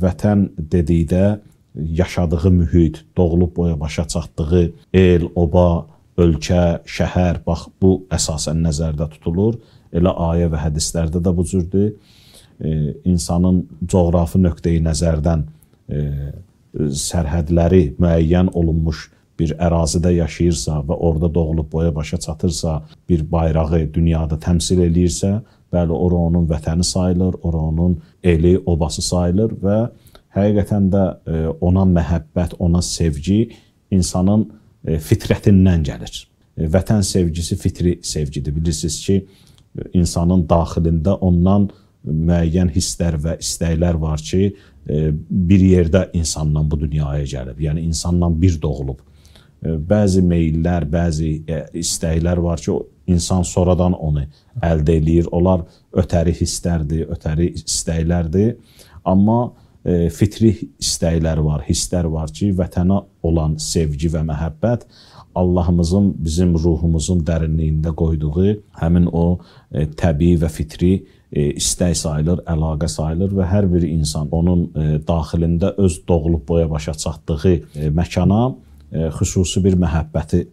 vətən dedikdə yaşadığı mühit, doğulub boya-başa çatdığı el, oba, ölkə, şəhər, bax bu əsasən nəzərdə tutulur. Elə ayə və hədislərdə də bu cürdür. E, insanın coğrafi nöqteyi nəzərdən e, sərhədləri müəyyən olunmuş bir ərazidə yaşayırsa və orada doğulub boya-başa çatırsa, bir bayrağı dünyada təmsil eləyirsə, Bəli, ora onun vətəni sayılır, ora onun eli, obası sayılır və həqiqətən də e, ona məhəbbət, ona sevgi insanın e, fitrətindən gəlir. E, vətən sevgisi fitri sevgidir. Bilirsiniz ki, insanın daxilində ondan müəyyən hisslər və istəklər var ki, bir yerdə insanla bu dünyaya gəlib, yəni insanla bir doğulub. Bəzi meyllər, bəzi istəklər var ki, İnsan sonradan onu əldə eləyir. Onlar ötəri hisslərdir, ötəri istəklərdir. Amma e, fitri istəklər var, hisslər var ki, vətənə olan sevgi və məhəbbət Allahımızın bizim ruhumuzun dərinliyində qoyduğu həmin o e, təbii və fitri e, istək sayılır, əlaqə sayılır və hər bir insan onun e, daxilində öz doğulub boya başa çatdığı e, məkana e, xüsusi bir məhəbbəti